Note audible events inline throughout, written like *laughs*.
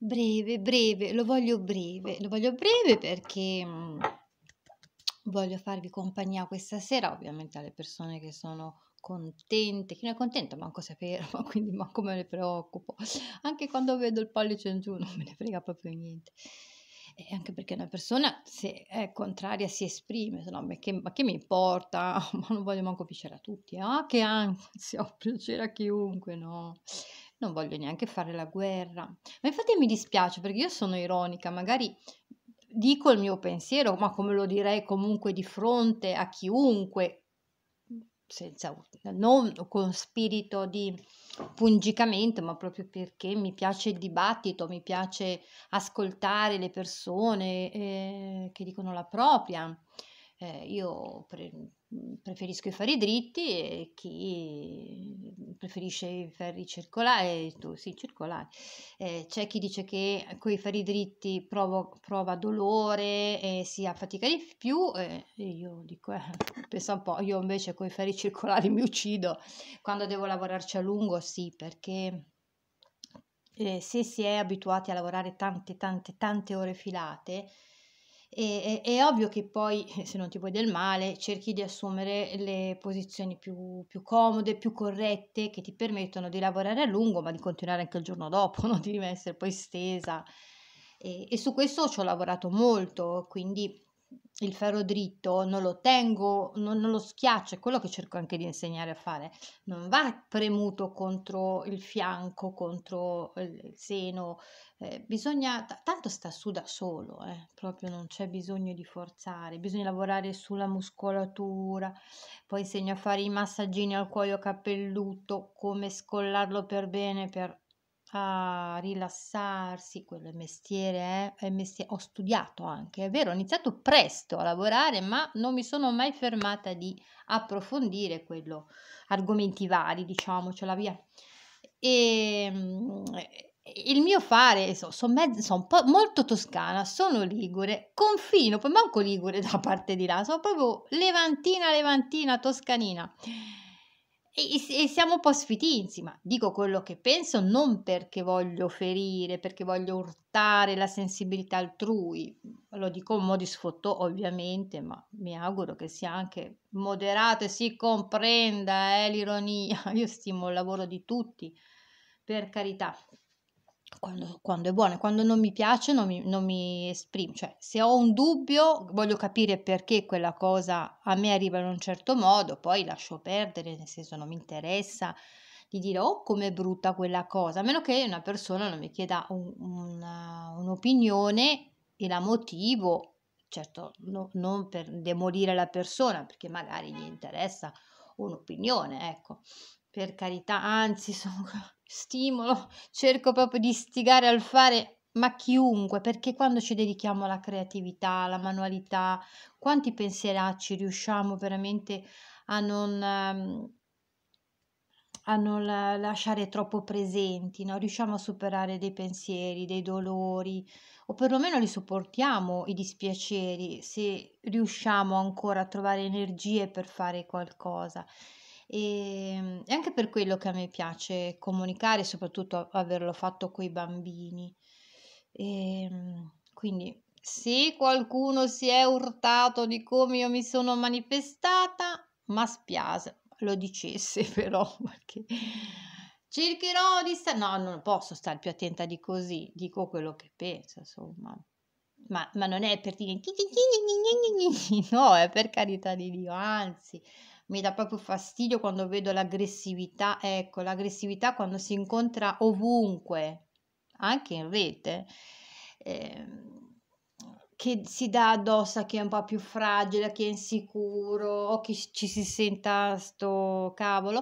Breve, breve, lo voglio breve, lo voglio breve perché mhmm, voglio farvi compagnia questa sera, ovviamente alle persone che sono contente, chi non è contento manco se ma *laughs* quindi manco me ne preoccupo, anche quando vedo il pollice in giù non me ne frega proprio niente. E anche perché una persona se è contraria si esprime, se no, ma che, ma che mi importa, *laughs* ma non voglio manco piacere a tutti, eh? che ansia, *laughs* piacere a chiunque, no? non voglio neanche fare la guerra. Ma infatti mi dispiace perché io sono ironica, magari dico il mio pensiero, ma come lo direi comunque di fronte a chiunque, senza, non con spirito di pungicamento, ma proprio perché mi piace il dibattito, mi piace ascoltare le persone eh, che dicono la propria. Eh, io pre- Mhmm, preferisco i fari dritti e chi mhmm, preferisce i ferri circolari, eh, tu, sì, circolari. Eh, c'è chi dice che con i ferri dritti provo, prova dolore e si affatica di più, eh, io dico, eh, *laughs* pensa un po', io invece con i ferri circolari *laughs* mi uccido, quando devo lavorarci a lungo sì, perché eh, se si è abituati a lavorare tante, tante, tante ore filate, e, è, è, ovvio che poi, *laughs* se non ti vuoi del male, cerchi di assumere le posizioni più, più, comode, più corrette, che ti permettono di lavorare a lungo, ma di continuare anche il giorno dopo, *laughs* non di essere poi stesa. E, e su questo ci ho lavorato molto, quindi il ferro dritto non lo tengo, non, non, lo schiaccio, è quello che cerco anche di insegnare a fare, non va premuto contro il fianco, contro eh, il seno, eh, bisogna, t- tanto sta su da solo, eh, proprio non c'è bisogno di forzare, bisogna lavorare sulla muscolatura, poi insegno a fare i massaggini al cuoio capelluto, come scollarlo per bene per a rilassarsi, quello è mestiere, eh? è mestiere, ho studiato anche, è vero, ho iniziato presto a lavorare, ma non mi sono mai fermata di approfondire quello, argomenti vari, diciamocela via. E, ehm, eh, il mio fare, sono son son molto toscana, sono ligure, confino, poi manco ligure da *laughs* parte di là, sono proprio levantina, levantina, toscanina e, siamo un po' sfitinzi, ma dico quello che penso non perché voglio ferire, perché voglio urtare la sensibilità altrui, lo dico in modo sfottò ovviamente, ma mi auguro che sia anche moderato e si comprenda eh, l'ironia, *laughs* io stimo il lavoro di tutti, per carità quando, quando, è buona, quando non mi piace non mi, non mi, esprimo, cioè se ho un dubbio voglio capire perché quella cosa a me arriva in un certo modo, poi lascio perdere, nel senso non mi interessa di dire oh com'è brutta quella cosa, a meno che una persona non mi chieda un, una, un'opinione e la motivo, certo no, non per demolire la persona perché magari gli interessa un'opinione, ecco per carità, anzi, *laughs* sono stimolo, cerco proprio di stigare al fare, ma chiunque, perché quando ci dedichiamo alla creatività, alla manualità, quanti pensieracci riusciamo veramente a non ehm, a non lasciare troppo presenti, no? riusciamo a superare dei pensieri, dei dolori o perlomeno li sopportiamo i dispiaceri se riusciamo ancora a trovare energie per fare qualcosa. E, ehm, è anche per quello che a me piace comunicare, soprattutto averlo fatto con i bambini. Ehm, quindi se qualcuno si è urtato di come io mi sono manifestata, ma spiace, lo dicesse *laughs* però perché cercherò di stare no non posso stare più attenta di così dico quello che penso insomma ma, ma non è per dire *laughs* no è per carità di Dio anzi mi dà proprio fastidio quando vedo l'aggressività, ecco, l'aggressività quando si incontra ovunque, anche in rete. Eh, che si dà addosso a chi è un po' più fragile, a chi è insicuro o chi ci si senta sto cavolo,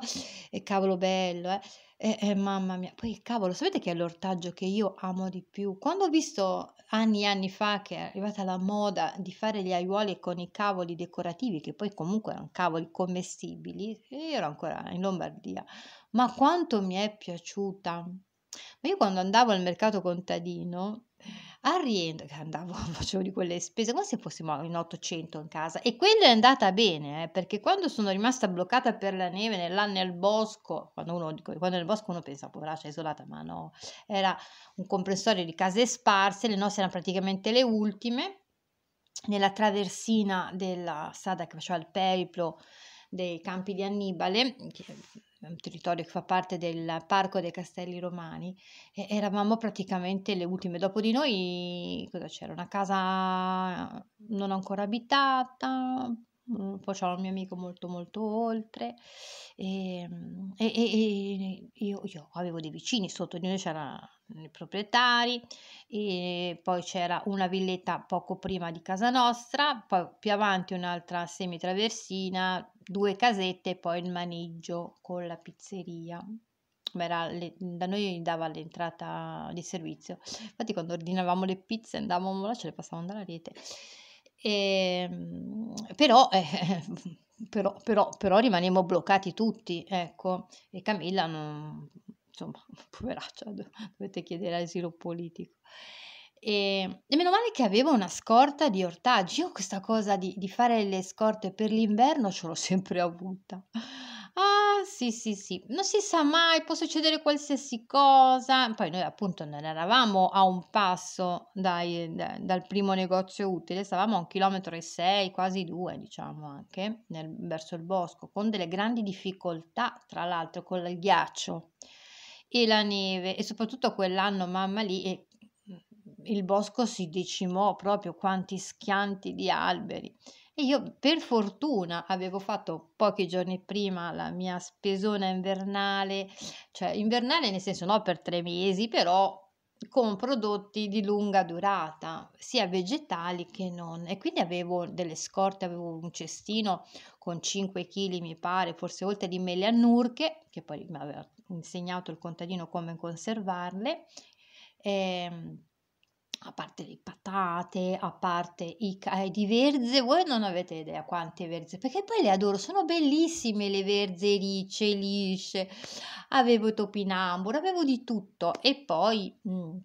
e cavolo bello, eh. E, e, mamma mia, poi cavolo, sapete che è l'ortaggio che io amo di più? Quando ho visto anni e anni fa che è arrivata la moda di fare gli aiuole con i cavoli decorativi, che poi comunque erano cavoli commestibili, io ero ancora in Lombardia, ma quanto mi è piaciuta! Ma io quando andavo al mercato contadino al rientro, che andavo, *laughs* facevo di quelle spese come se fossimo in 800 in casa, e quella è andata bene, eh, perché quando sono rimasta bloccata per la neve nell'anno nel bosco, quando, uno, quando nel bosco uno pensa, poveraccia, isolata, ma no, era un comprensorio di case sparse, le nostre erano praticamente le ultime, nella traversina della strada che faceva il periplo dei campi di Annibale, che un territorio che fa parte del Parco dei Castelli Romani, e eravamo praticamente le ultime. Dopo di noi cosa c'era? Una casa non ancora abitata, poi c'era un mio amico molto molto oltre ehm, e, e, e io, io, avevo dei vicini, sotto di noi c'erano i proprietari e poi c'era una villetta poco prima di casa nostra, poi più avanti un'altra semitraversina, due casette e poi il maneggio con la pizzeria. Le, da noi dava l'entrata di servizio infatti quando ordinavamo le pizze andavamo là ce le passavamo dalla rete e, ehm, però, eh, *laughs* però, però, però rimaniamo bloccati tutti, ecco, e Camilla non, insomma, *laughs* poveraccia, dovete chiedere asilo politico. E, ehm, e, meno male che avevo una scorta di ortaggi. Io questa cosa di, di fare le scorte per l'inverno ce l'ho *laughs* sempre avuta. Ah, sì, sì, sì, non si sa mai, può succedere qualsiasi cosa. Poi noi appunto non eravamo a un passo dai- da- dal primo negozio utile, stavamo a un chilometro e sei, quasi due, diciamo anche, nel- verso il bosco, con delle grandi difficoltà, tra l'altro, con il ghiaccio e la neve. E soprattutto quell'anno, mamma lì, e mm, il bosco si decimò proprio, quanti schianti di alberi. E io per fortuna avevo fatto pochi giorni prima la mia spesona invernale, cioè invernale nel senso no per tre mesi, però con prodotti di lunga durata, sia vegetali che non. E quindi avevo delle scorte, avevo un cestino con 5 kg, mi pare, forse oltre di mele annurche, che poi mi aveva insegnato il contadino come conservarle. E ehm, a parte le patate, a parte i eh, di verze, voi non avete idea quante verze, perché poi le adoro, sono bellissime le verze ricce, lisce, avevo topinambur, avevo di tutto e poi... Mh, mm,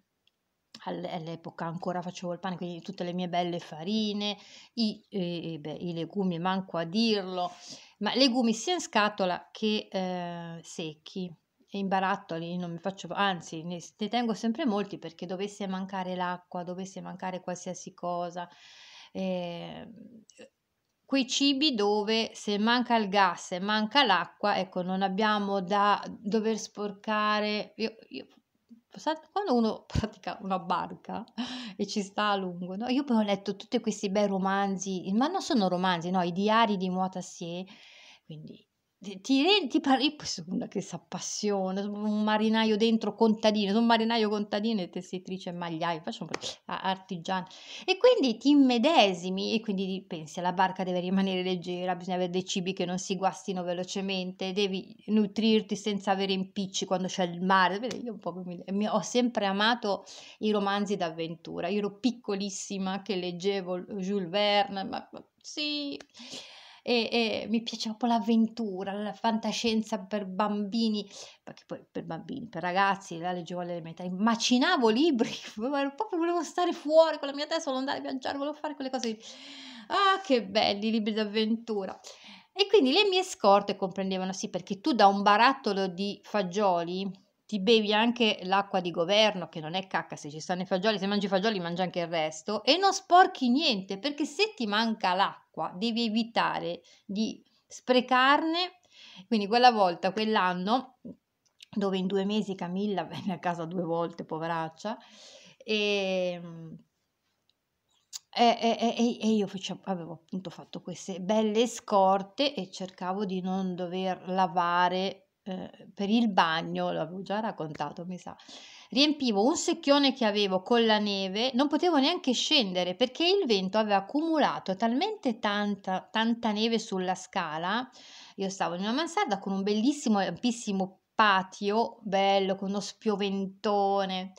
all'epoca ancora facevo il pane, quindi tutte le mie belle farine, i, e, eh, eh, beh, i legumi, manco a dirlo, ma legumi sia in scatola che eh, secchi e in barattoli non mi faccio, anzi ne, ne tengo sempre molti perché dovesse mancare l'acqua, dovesse mancare qualsiasi cosa. Eh, quei cibi dove se manca il gas e manca l'acqua, ecco, non abbiamo da dover sporcare. Io, io, quando uno *laughs* pratica una barca e ci sta a lungo, no? io poi ho letto tutti questi bei romanzi, ma non sono romanzi, no, i diari di Muotassier, quindi ti, rendi pari, una che si appassiona, un marinaio dentro contadino, un marinaio contadino e tessetrice magliaio, faccio un artigiano. E quindi ti immedesimi e quindi pensi alla barca deve rimanere leggera, bisogna avere dei cibi che non si guastino velocemente, devi nutrirti senza avere impicci quando c'è il mare. Io un po' mi, mi, ho sempre amato i romanzi d'avventura, io ero piccolissima che leggevo Jules Verne, ma, ma sì e, e mi piace proprio l'avventura, la fantascienza per bambini, perché poi per bambini, per ragazzi, la leggevo alle metà, macinavo libri, *laughs* proprio volevo stare fuori con la mia testa, volevo andare a viaggiare, volevo fare quelle cose. Ah, che belli i libri d'avventura! E quindi le mie scorte comprendevano sì, perché tu da un barattolo di fagioli ti bevi anche l'acqua di governo, che non è cacca, se ci stanno i fagioli, se mangi i fagioli mangi anche il resto, e non sporchi niente, perché se ti manca l'acqua devi evitare di sprecarne. Quindi quella volta, quell'anno, dove in due mesi Camilla *laughs* venne a casa due volte, poveraccia, ehm, e, e, e, e io facevo, avevo appunto fatto queste belle scorte e cercavo di non dover lavare eh, per il bagno, l'avevo già raccontato, mi sa. Riempivo un secchione che avevo con la neve, non potevo neanche scendere perché il vento aveva accumulato talmente tanta, tanta neve sulla scala. Io stavo in una mansarda con un bellissimo, ampissimo patio, bello, con uno spioventone,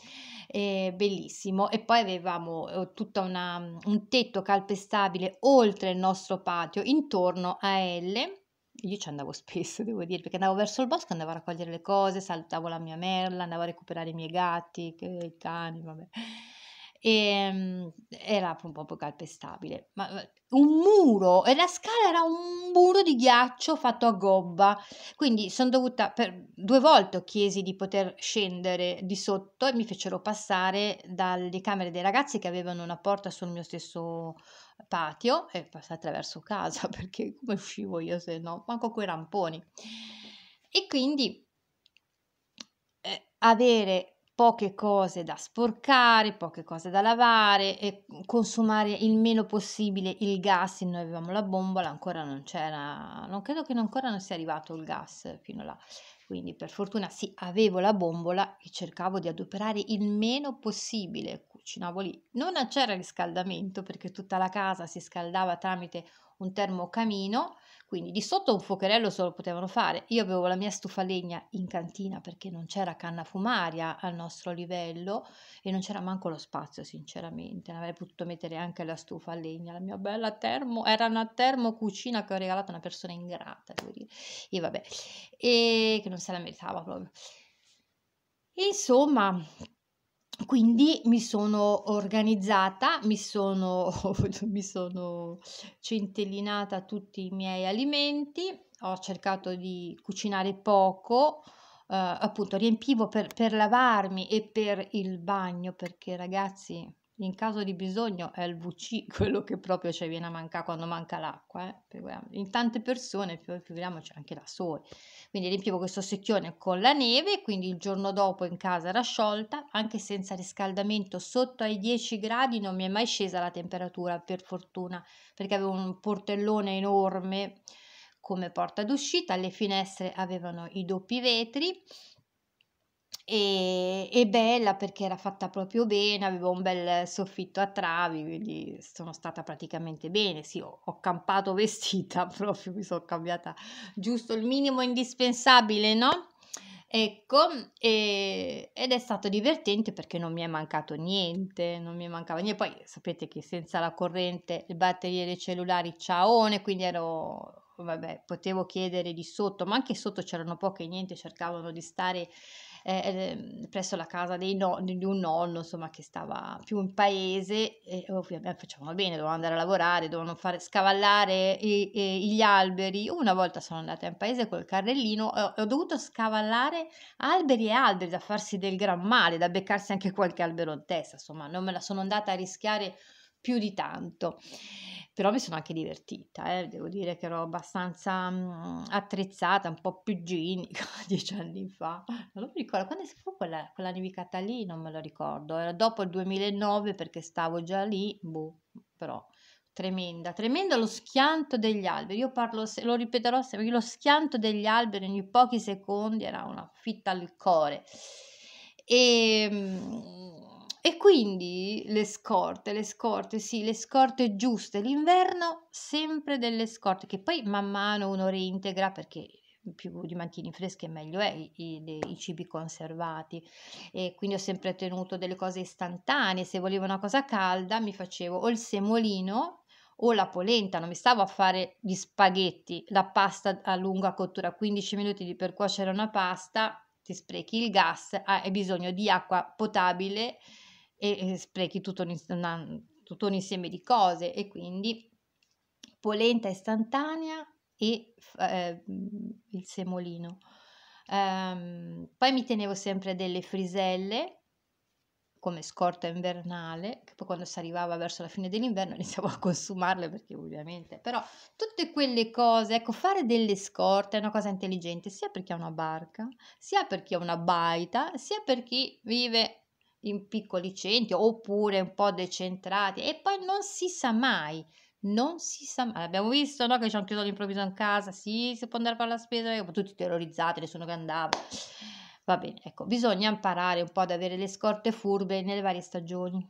eh, bellissimo. E poi avevamo eh, tutto un tetto calpestabile oltre il nostro patio, intorno a L io ci andavo spesso, *laughs* devo dire, perché andavo verso il bosco, andavo a raccogliere le cose, saltavo la mia merla, andavo a recuperare i miei gatti, i cani, vabbè. E, ehm, era un po' calpestabile, ma eh, un muro, e la scala era un muro di ghiaccio fatto a gobba, quindi sono dovuta, per due volte chiesi di poter scendere di sotto e mi fecero passare dalle camere dei ragazzi che avevano una porta sul mio stesso patio e passai attraverso casa *laughs* perché come uscivo io se no, manco quei ramponi. E quindi eh, avere poche cose da sporcare, poche cose da lavare e consumare il meno possibile il gas. Noi avevamo la bombola, ancora non c'era, non credo che ancora non sia arrivato il gas fino là, quindi per fortuna sì, avevo la bombola e cercavo di adoperare il meno possibile. Cucinavo lì. Non c'era riscaldamento perché tutta la casa si scaldava tramite un termocamino quindi di sotto un fuocherello solo potevano fare. Io avevo la mia stufa legna in cantina perché non c'era canna fumaria al nostro livello e non c'era manco lo spazio, sinceramente. Non avrei potuto mettere anche la stufa legna, la mia bella termo, era una termocucina che ho regalato a una persona ingrata, devo dire. E vabbè, e che non se la meritava proprio. Insomma, quindi mi sono organizzata, mi sono, *laughs* mi sono centellinata tutti i miei alimenti, ho cercato di cucinare poco, eh, appunto riempivo per, per lavarmi e per il bagno, perché ragazzi in caso di bisogno è il VC *laughs* quello che proprio ci viene a mancare quando manca l'acqua. Eh? Ah, in tante persone, figuriamoci anche da soli. Quindi riempivo questo secchione con la neve, quindi il giorno dopo in casa era sciolta, anche senza riscaldamento sotto ai 10 gradi non mi è mai scesa la temperatura, per fortuna, perché avevo un portellone enorme come porta d'uscita, le finestre avevano i doppi vetri e, e, bella perché era fatta proprio bene, avevo un bel soffitto a travi, quindi sono stata praticamente bene, sì, ho, ho campato *laughs* vestita proprio, mi sono cambiata giusto il minimo indispensabile, no? Ecco, e, ed è stato divertente perché non mi è mancato niente, non mi mancava niente. Poi sapete che senza la corrente le batterie dei cellulari ciaone, quindi ero, vabbè, potevo chiedere di sotto, ma anche sotto c'erano poche niente, cercavano di stare eh, ehm, presso la casa no, di un nonno, insomma, che stava più in paese e eh, ovviamente facevano bene, dovevano andare a lavorare, dovevano fare, scavallare e, e gli alberi. Una volta sono andata in paese col carrellino e ho, ho, dovuto scavallare alberi e alberi da farsi del gran male, da beccarsi anche qualche albero in testa, insomma, non me la sono andata a rischiare più di tanto. Però mi sono anche divertita, eh? devo dire che ero abbastanza mh, mhmm, attrezzata, un po' più genica *laughs* dieci anni fa. Non mi ricordo, quando fu quella, quella nevicata lì non me lo ricordo, era dopo il 2009 perché stavo già lì, boh, però tremenda, tremendo lo schianto degli alberi. Io parlo, se, lo ripeterò sempre, lo schianto degli alberi ogni pochi secondi era una fitta al cuore. E ehm, e quindi le scorte, le scorte, sì, le scorte giuste, l'inverno sempre delle scorte, che poi man mano uno reintegra perché più di mantini freschi meglio è i, i, i, cibi conservati e quindi ho sempre tenuto delle cose istantanee, se volevo una cosa calda mi facevo o il semolino o la polenta, non mi stavo a fare gli spaghetti, la pasta a lunga cottura, 15 minuti per cuocere una pasta, ti sprechi il gas, hai bisogno di acqua potabile e, e sprechi tutto un, una, tutto un insieme di cose e quindi polenta istantanea e eh, mhmm, il semolino. Um, poi mi tenevo sempre delle friselle come scorta invernale, che poi quando si arrivava verso la fine dell'inverno *laughs* iniziavo a consumarle perché ovviamente, però tutte quelle cose, ecco, fare delle scorte è una cosa intelligente sia per chi ha una barca, sia per chi ha una baita, sia per chi vive in piccoli centri oppure un po' decentrati e poi non si sa mai non si sa mai abbiamo visto no, che ci hanno chiuso all'improvviso in casa sì si può andare a fare la spesa tutti terrorizzati nessuno che andava va bene ecco bisogna imparare un po' ad avere le scorte furbe nelle varie stagioni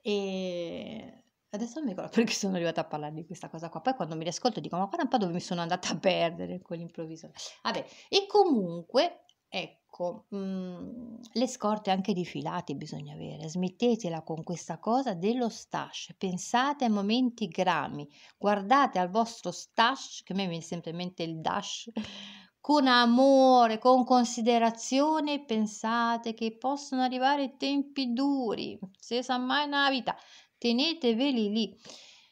e adesso non mi ricordo perché sono arrivata a parlare di questa cosa qua poi quando mi riascolto dico ma guarda un po' dove mi sono andata a perdere con l'improvviso vabbè e comunque ecco Ecco, mh, mm, le scorte anche di filati bisogna avere, smettetela con questa cosa dello stash, pensate ai momenti grami, guardate al vostro stash, che a me viene sempre in mente il dash, *laughs* con amore, con considerazione, pensate che possono arrivare tempi duri, se sa mai nella vita, teneteveli lì.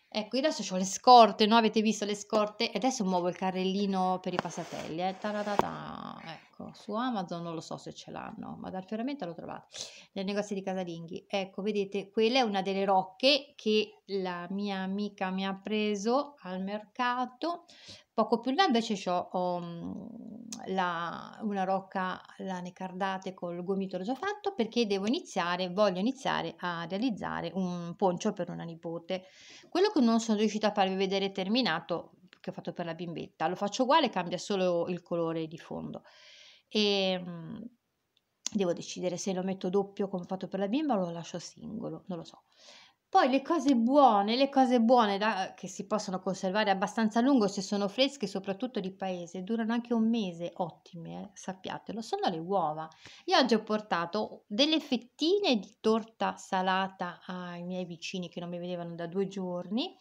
Ecco, io adesso ho le scorte, no? Avete visto le scorte? adesso muovo il carrellino per i passatelli, eh? Taratata, ecco. Eh ecco, su Amazon non lo so se ce l'hanno, ma dal Fioramenta l'ho trovato, nel negozio di casalinghi. Ecco, vedete, quella è una delle rocche che la mia amica mi ha preso al mercato. Poco più in là invece ho, ho um, la, una rocca lane cardate col gomitolo già fatto perché devo iniziare, voglio iniziare a realizzare un poncio per una nipote. Quello che non sono riuscita a farvi vedere terminato, che ho fatto per la bimbetta, lo faccio uguale, cambia solo il colore di fondo e ehm, devo decidere se lo metto doppio come ho fatto per la bimba o lo lascio singolo, non lo so. Poi le cose buone, le cose buone da, che si possono conservare abbastanza a lungo se sono fresche, soprattutto di paese, durano anche un mese, ottime, eh, sappiatelo, sono le uova. Io oggi ho portato delle fettine di torta salata ai miei vicini che non mi vedevano da due giorni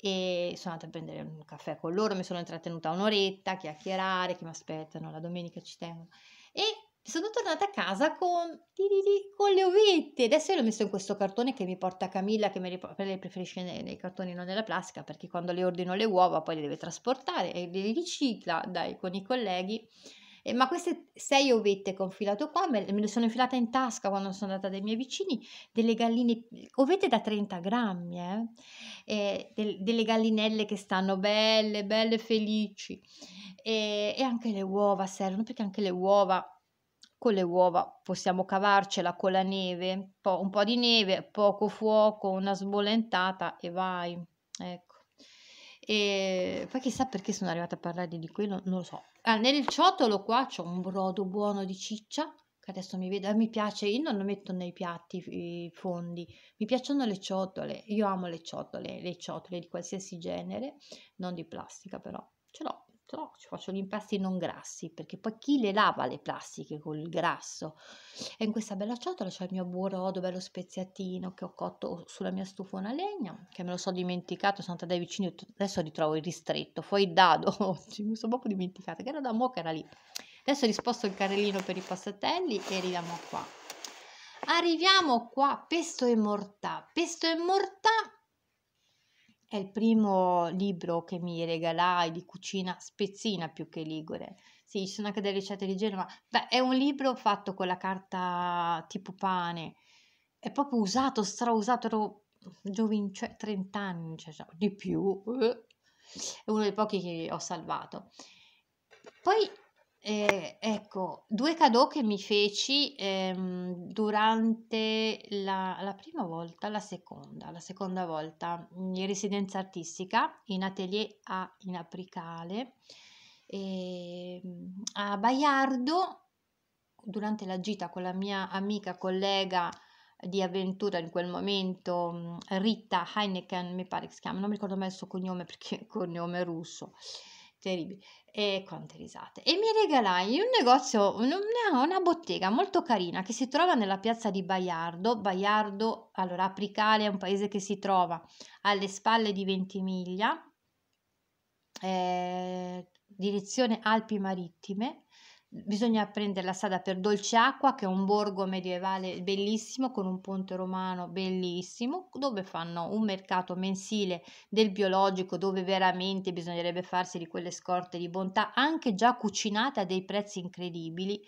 e sono andata a prendere un caffè con loro, mi sono intrattenuta un'oretta a chiacchierare, che mi aspettano, la domenica ci tengo. E sono tornata a casa con, con le ovette. Adesso io l'ho messo in questo cartone che mi porta Camilla, che mi preferisce nei, nei cartoni, non nella plastica, perché quando le ordino le uova poi le deve trasportare e le ricicla dai, con i colleghi. Eh, ma queste sei ovette che ho infilato qua, me, me le sono infilate in tasca quando sono andata dai miei vicini, delle galline, ovette da 30 grammi, eh? Eh, del, delle gallinelle che stanno belle, belle, felici. E, e anche le uova servono, perché anche le uova con le uova possiamo cavarcela con la neve, po un po' di neve, poco fuoco, una sbollentata e vai. Ecco. E poi chissà perché sono arrivata a parlare di quello, non lo so, Ah, nel ciotolo qua c'è un brodo buono di ciccia, che adesso mi vedo, eh, mi piace, io non lo metto nei piatti i fondi, mi piacciono le ciotole, io amo le ciotole, le ciotole di qualsiasi genere, non di plastica però, ce l'ho no, ci faccio gli impasti non grassi, perché poi chi le lava le plastiche col grasso? E in questa bella ciotola c'è il mio buon rodo, bello speziatino che ho cotto sulla mia stufona a legna, che me lo so dimenticato, sono andata dai vicini, adesso ritrovo il ristretto, fuori il dado, *laughs* mi sono proprio dimenticata, che era da mo' che era lì. Adesso risposto il carrellino per i passatelli e arriviamo qua. Arriviamo qua, pesto e morta, Pesto e morta, è il primo libro che mi regalai di cucina spezzina più che ligure. Sì, ci sono anche delle ricette di Genova. Beh, è un libro fatto con la carta tipo pane. È proprio usato, strausato, ero giovin, cioè 30 anni, cioè, di più. È uno dei pochi che ho salvato. Poi eh, ecco, due cadeau che mi feci ehm, durante la, la, prima volta, la seconda, la seconda volta in residenza artistica in atelier a in Apricale eh, a Baiardo durante la gita con la mia amica collega di avventura in quel momento Rita Heineken mi pare che si chiama non mi ricordo mai il suo cognome perché è cognome russo terribili e quante risate. E mi regalai un negozio, una, una, bottega molto carina che si trova nella piazza di Baiardo. Baiardo, allora Apricale è un paese che si trova alle spalle di Ventimiglia, eh, direzione Alpi Marittime bisogna prendere la strada per Dolciacqua, che è un borgo medievale bellissimo con un ponte romano bellissimo, dove fanno un mercato mensile del biologico, dove veramente bisognerebbe farsi di quelle scorte di bontà, anche già cucinate a dei prezzi incredibili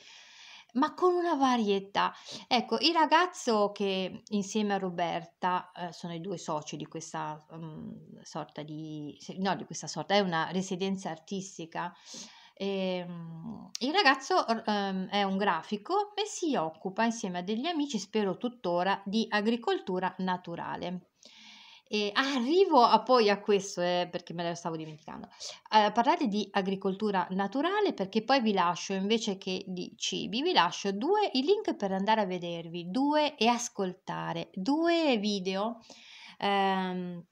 ma con una varietà. Ecco, il ragazzo che insieme a Roberta eh, sono i due soci di questa um, sorta di... no, di questa sorta, è una residenza artistica e, ehm, il ragazzo um, è un grafico e si occupa insieme a degli amici, spero tuttora, di agricoltura naturale. E arrivo a poi a questo, eh, perché me lo stavo dimenticando, a parlare di agricoltura naturale perché poi vi lascio, invece che di cibi, vi lascio due i link per andare a vedervi, due e ascoltare, due video. Ehm,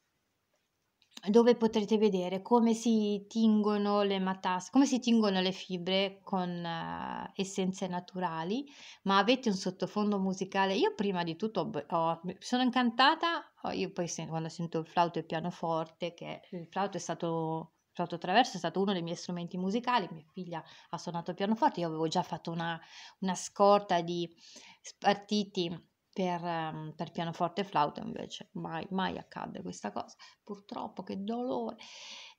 dove potrete vedere come si tingono le matas, come si tingono le fibre con uh, essenze naturali, ma avete un sottofondo musicale. Io prima di tutto oh, sono incantata, io poi quando sento il flauto e il pianoforte, che il flauto è stato il flauto traverso è stato uno dei miei strumenti musicali, mia figlia ha suonato il pianoforte, io avevo già fatto una, una scorta di spartiti per, ehm, per, pianoforte e flauto invece mai, mai accadde questa cosa, purtroppo che dolore.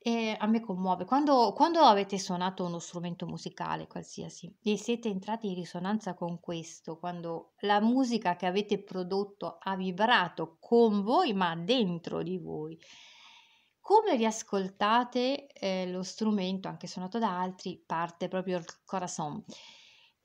E a me commuove. Quando, quando avete suonato uno strumento musicale qualsiasi e siete entrati in risonanza con questo, quando la musica che avete prodotto ha vibrato con voi ma dentro di voi, come riascoltate eh, lo strumento, anche suonato da altri, parte proprio il corazon.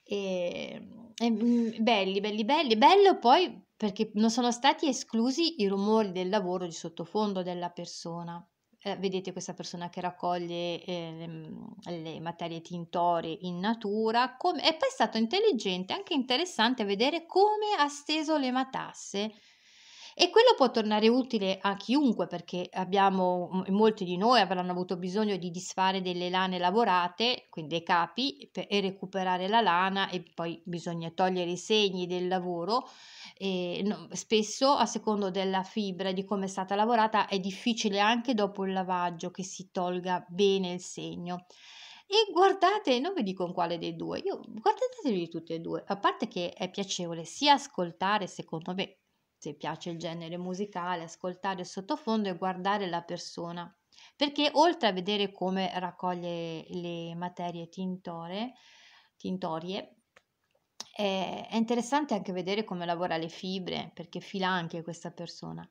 Ehm, e, e, mhmm, belli, belli, belli. Bello poi perché non sono stati esclusi i rumori del lavoro di sottofondo della persona. Eh, vedete questa persona che raccoglie eh, le, le, materie tintorie in natura. Come... E poi è stato intelligente, anche interessante vedere come ha steso le matasse e quello può tornare utile a chiunque perché abbiamo, mm, molti di noi avranno avuto bisogno di disfare delle lane lavorate, quindi dei capi, per, e recuperare la lana e poi bisogna togliere i segni del lavoro. E, no, spesso a secondo della fibra e di come è stata lavorata è difficile anche dopo il lavaggio che si tolga bene il segno. E guardate, non vi dico in quale dei due, io guardatevi tutti e due, a parte che è piacevole sia ascoltare, secondo me, se piace il genere musicale, ascoltare il sottofondo e guardare la persona, perché oltre a vedere come raccoglie le materie tintore, tintorie, è interessante anche vedere come lavora le fibre, perché fila anche questa persona.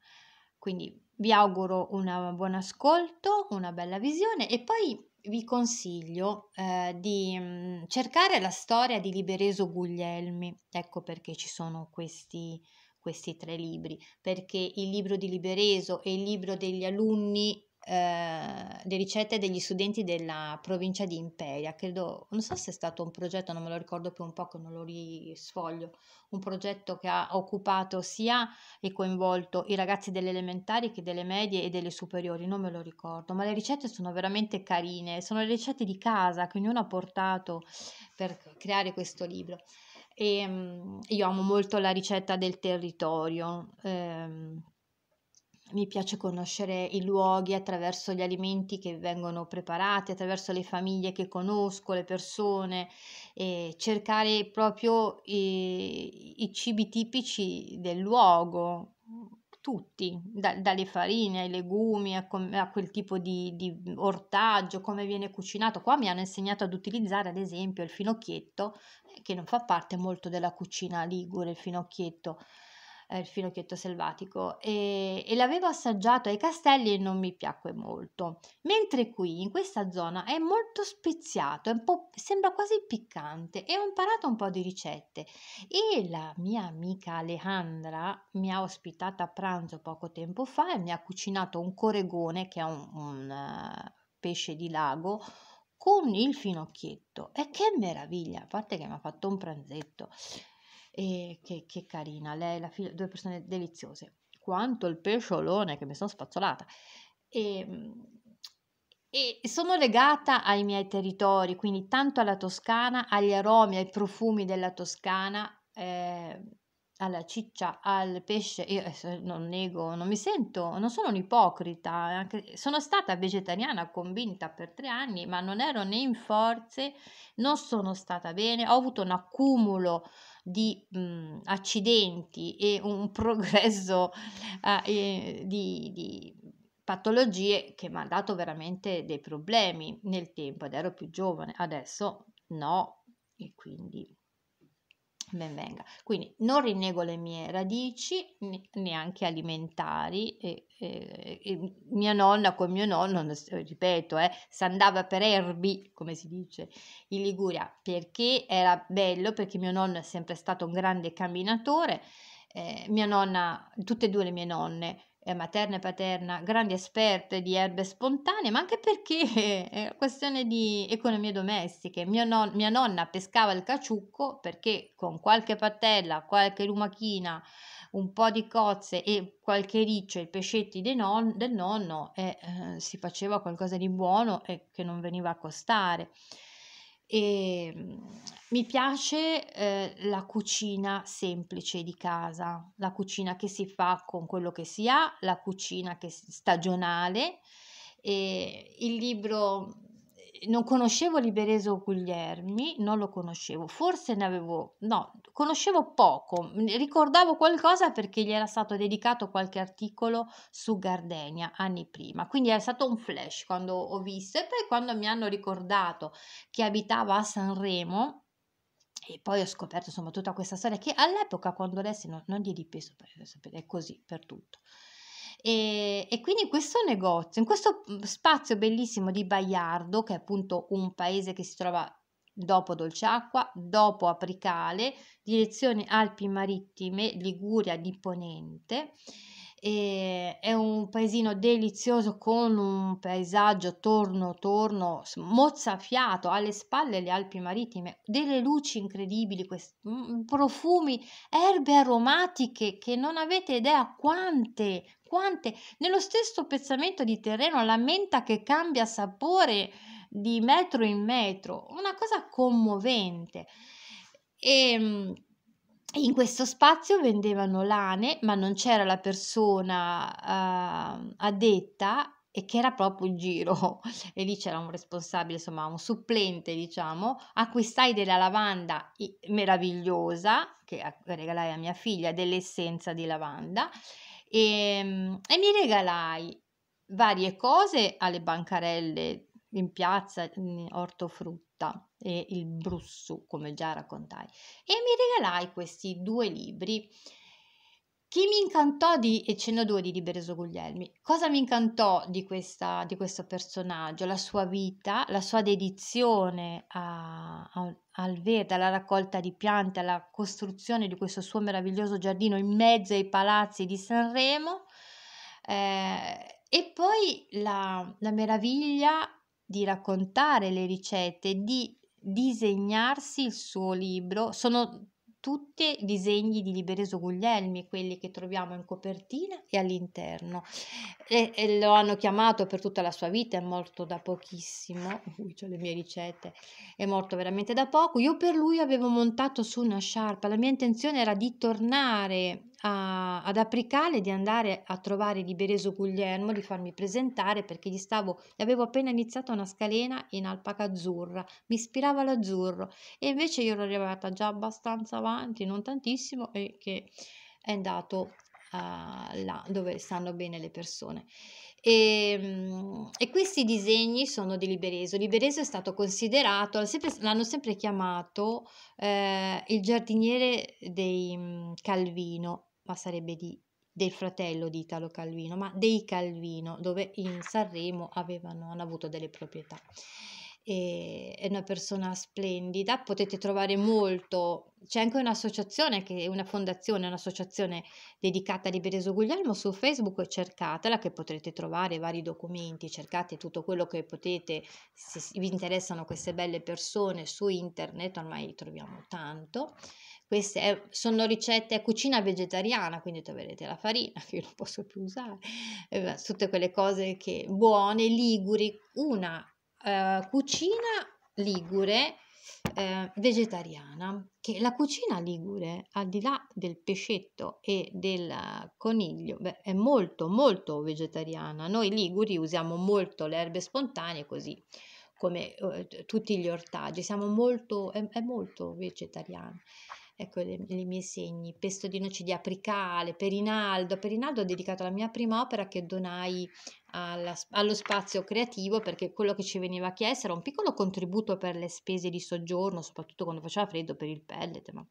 Quindi vi auguro un buon ascolto, una bella visione e poi vi consiglio eh, di mm, cercare la storia di Libereso Guglielmi, ecco perché ci sono questi questi tre libri, perché il libro di Libereso e il libro degli alunni eh, le ricette degli studenti della provincia di Imperia, credo, non so se è stato un progetto, non me lo ricordo più un po' che non lo risfoglio, un progetto che ha occupato sia e coinvolto i ragazzi delle elementari che delle medie e delle superiori, non me lo ricordo, ma le ricette sono veramente carine, sono le ricette di casa che ognuno ha portato per creare questo libro. E, ehm, io amo molto la ricetta del territorio, ehm, mi piace conoscere i luoghi attraverso gli alimenti che vengono preparati, attraverso le famiglie che conosco, le persone, e cercare proprio i, ehm, i cibi tipici del luogo, tutti, da, dalle farine ai legumi a, com- a quel tipo di, di, ortaggio, come viene cucinato. Qua mi hanno insegnato ad utilizzare ad esempio il finocchietto, eh, che non fa parte molto della cucina ligure, il finocchietto, eh, il finocchietto selvatico, e, e l'avevo assaggiato ai castelli e non mi piacque molto. Mentre qui, in questa zona, è molto speziato, è sembra quasi piccante e ho imparato un po' di ricette. E la mia amica Alejandra mi ha ospitata a pranzo poco tempo fa e mi ha cucinato un coregone, che è un, un uh, pesce di lago, con il finocchietto. E che meraviglia! A parte che mi ha fatto un pranzetto. E che, che carina, lei e la figlia, due persone deliziose. Quanto il pesciolone che mi sono spazzolata. E, ehm, e sono legata ai miei territori, quindi tanto alla Toscana, agli aromi, ai profumi della Toscana. Eh, alla ciccia, al pesce, io non nego, non mi sento, non sono un'ipocrita, anche, sono stata vegetariana convinta per tre anni, ma non ero né in forze, non sono stata bene, ho avuto un accumulo di mh, mhmm, accidenti e un *laughs* progresso uh, eh, di, di patologie che mi ha dato veramente dei problemi nel tempo ed ero più giovane, adesso no, e quindi ben venga. Quindi non rinnego le mie radici, neanche alimentari. E, e, e mia nonna con mio nonno, ripeto, eh, si andava per erbi, come si dice in Liguria, perché era bello, perché mio nonno è sempre stato un grande camminatore. Eh, mia nonna, tutte e due le mie nonne, materna e paterna, grandi esperte di erbe spontanee, ma anche perché *laughs* è una questione di economie domestiche. Non, mia nonna pescava il caciucco perché con qualche patella, qualche lumachina, un po' di cozze e qualche riccio e pescetti non, del nonno eh, eh, si faceva qualcosa di buono e che non veniva a costare e ehm, mi piace eh, la cucina semplice di casa, la cucina che si fa con quello che si ha, la cucina che, stagionale. E il libro non conoscevo Libereso Guglielmi, non lo conoscevo, forse ne avevo, no, conoscevo poco, ricordavo qualcosa perché gli era stato dedicato qualche articolo su Gardenia anni prima, quindi è stato un flash quando ho visto e poi quando mi hanno ricordato che abitava a Sanremo, e poi ho scoperto insomma tutta questa storia che all'epoca quando adesso non, non gli di peso, è così per tutto. E, e quindi in questo negozio, in questo mm, spazio bellissimo di Baiardo, che è appunto un paese che si trova dopo Dolciacqua, dopo Apricale, direzione Alpi Marittime, Liguria di Ponente. E è un paesino delizioso con un paesaggio torno torno mozzafiato alle spalle le Alpi Marittime delle luci incredibili questi, mm, profumi erbe aromatiche che non avete idea quante quante, nello stesso pezzamento di terreno, la menta che cambia sapore di metro in metro, una cosa commovente. E ehm, in questo spazio vendevano lane, ma non c'era la persona uh, addetta e che era proprio in giro *laughs* e lì c'era un responsabile, insomma, un supplente, diciamo. Acquistai della lavanda meravigliosa che regalai a mia figlia dell'essenza di lavanda e, ehm, e mi regalai varie cose alle bancarelle in piazza ortofrutta e il brusso come già raccontai e mi regalai questi due libri chi mi incantò di E ce di Libereso Guglielmi? Cosa mi incantò di, questa, di questo personaggio? La sua vita, la sua dedizione a, a, al verde, alla raccolta di piante, alla costruzione di questo suo meraviglioso giardino in mezzo ai palazzi di Sanremo. Eh, e poi la, la meraviglia di raccontare le ricette, di disegnarsi il suo libro. Sono tutti disegni di Libereso Guglielmi, quelli che troviamo in copertina e all'interno. E, e, lo hanno chiamato per tutta la sua vita, è morto da pochissimo, *laughs* ui, ho le mie ricette, è morto veramente da poco. Io per lui avevo montato su una sciarpa, la mia intenzione era di tornare a ad Apricale di andare a trovare Libereso Guglielmo, di farmi presentare perché gli stavo, avevo appena iniziato una scalena in alpaca azzurra, mi ispirava l'azzurro e invece io ero arrivata già abbastanza avanti, non tantissimo, e che è andato Uh, là dove stanno bene le persone. E, ehm, e, questi disegni sono di Libereso. Libereso è stato considerato, l'hanno sempre, l'hanno sempre chiamato eh, il giardiniere dei mm, Calvino, ma sarebbe di, del fratello di Italo Calvino, ma dei Calvino, dove in Sanremo avevano, hanno avuto delle proprietà. E, è una persona splendida, potete trovare molto, c'è anche un'associazione, che, una fondazione, un'associazione dedicata a Libereso Guglielmo su Facebook, cercatela che potrete trovare vari documenti, cercate tutto quello che potete, se vi interessano queste belle persone su internet, ormai troviamo tanto. Queste è, eh, sono ricette a cucina vegetariana, quindi troverete la farina *laughs* che io non posso più usare, eh, tutte quelle cose che buone, liguri, una eh, cucina ligure eh, vegetariana, che la cucina ligure, al di là del pescetto e del coniglio, beh, è molto molto vegetariana. Noi liguri usiamo molto le erbe spontanee così come eh, tutti gli ortaggi, siamo molto, è, è molto vegetariana ecco i miei segni, pesto di noci di Apricale, per Inaldo ho dedicato la mia prima opera che donai alla, allo spazio creativo perché quello che ci veniva chiesto era un piccolo contributo per le spese di soggiorno, soprattutto quando faceva freddo per il pellet, ma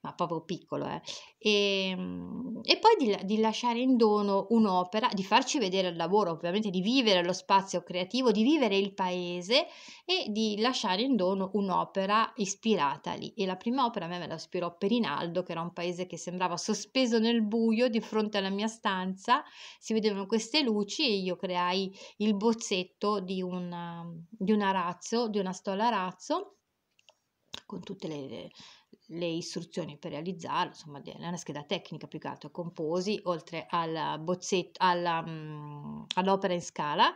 ma proprio piccolo, eh. e, ehm, e, poi di, di lasciare in dono un'opera, di farci vedere il lavoro, ovviamente di vivere lo spazio creativo, di vivere il paese e di lasciare in dono un'opera ispirata lì. E la prima opera a me me la ispirò Perinaldo, che era un paese che sembrava sospeso nel buio di fronte alla mia stanza, si vedevano queste luci e io creai il bozzetto di un arazzo, di una stola arazzo, con tutte le, le istruzioni per realizzarlo, insomma è una scheda tecnica più che altro, composi oltre al bozzetto, alla, mh, mm, all'opera in scala,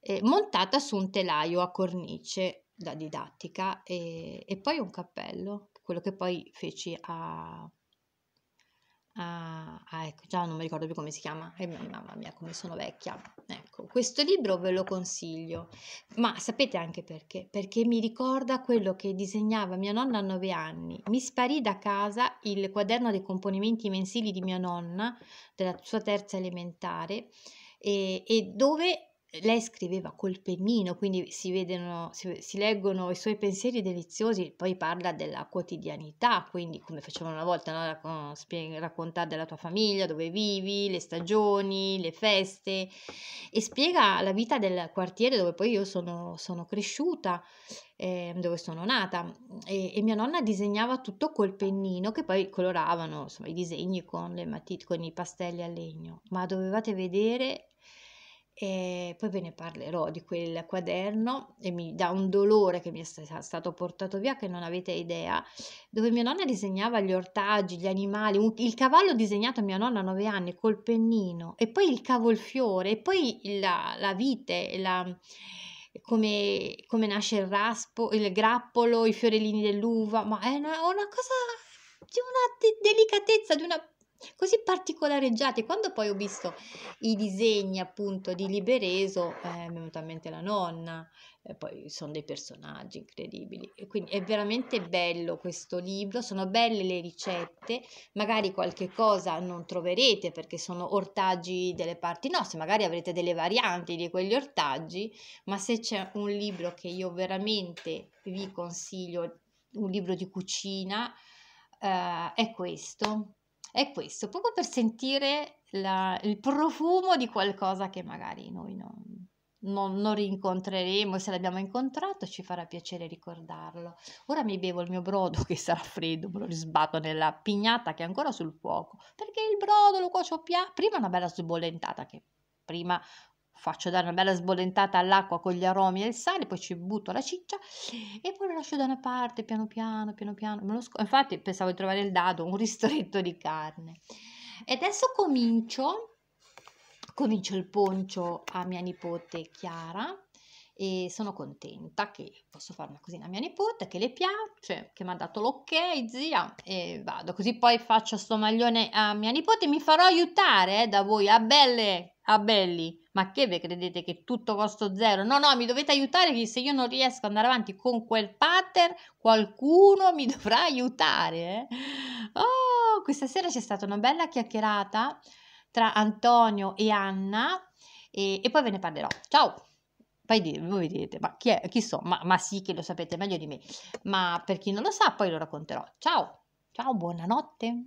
eh, montata su un telaio a cornice da didattica e, e poi un cappello, quello che poi feci a, Ah, ah, ecco, già non mi ricordo più come si chiama. Eh, mamma mia, come sono vecchia. Ecco, questo libro ve lo consiglio, ma sapete anche perché? Perché mi ricorda quello che disegnava mia nonna a nove anni. Mi sparì da casa il quaderno dei componimenti mensili di mia nonna, della sua terza elementare, e, e dove lei scriveva col pennino, quindi si, vedono, si, si, leggono i suoi pensieri deliziosi, poi parla della quotidianità, quindi come facevano una volta, no? raccontare della tua famiglia, dove vivi, le stagioni, le feste, e spiega la vita del quartiere dove poi io sono, sono cresciuta, eh, dove sono nata, e, e, mia nonna disegnava tutto col pennino, che poi coloravano insomma, i disegni con, matite, con i pastelli a legno, ma dovevate vedere e poi ve ne parlerò di quel quaderno e mi dà un dolore che mi è stato portato via che non avete idea, dove mia nonna disegnava gli ortaggi, gli animali, un, il cavallo disegnato a mia nonna a 9 anni col pennino e poi il cavolfiore e poi la, la vite, la, come, come, nasce il raspo, il grappolo, i fiorellini dell'uva, ma è una, una cosa di una de- delicatezza, di una così particolareggiati. Quando poi ho visto i disegni appunto di Libereso, eh, mi è venuta in mente la nonna, eh, poi sono dei personaggi incredibili. E quindi è veramente bello questo libro, sono belle le ricette, magari qualche cosa non troverete perché sono ortaggi delle parti nostre, magari avrete delle varianti di quegli ortaggi, ma se c'è un libro che io veramente vi consiglio, un libro di cucina, eh, è questo è questo, proprio per sentire la, il profumo di qualcosa che magari noi non, non, non rincontreremo, se l'abbiamo incontrato ci farà piacere ricordarlo. Ora mi bevo il mio brodo *laughs* che sarà freddo, me lo risbatto nella pignata che è ancora sul fuoco, perché il brodo lo cuocio piano, prima una bella sbollentata che prima faccio dare una bella sbollentata all'acqua con gli aromi e il sale, poi ci butto la ciccia e poi lo lascio da una parte piano piano, piano piano. Sc- infatti pensavo di trovare il dado, un ristretto di carne. E adesso comincio, comincio il poncio a mia nipote Chiara e sono contenta che posso fare una cosina a mia nipote che le piace, che mi ha dato l'ok zia e vado così poi faccio sto maglione a mia nipote mi farò aiutare eh, da voi a belle, a belli ma che vi credete che tutto costo zero? No, no, mi dovete aiutare che se io non riesco ad andare avanti con quel pattern, qualcuno mi *laughs* dovrà aiutare. Eh? Oh, questa sera c'è stata una bella chiacchierata tra Antonio e Anna e, e poi ve ne parlerò. Ciao! Poi voi direte, ma chi, è, chi so? Ma, ma sì che lo sapete meglio di me, ma per chi non lo sa poi lo racconterò. Ciao, ciao, buonanotte.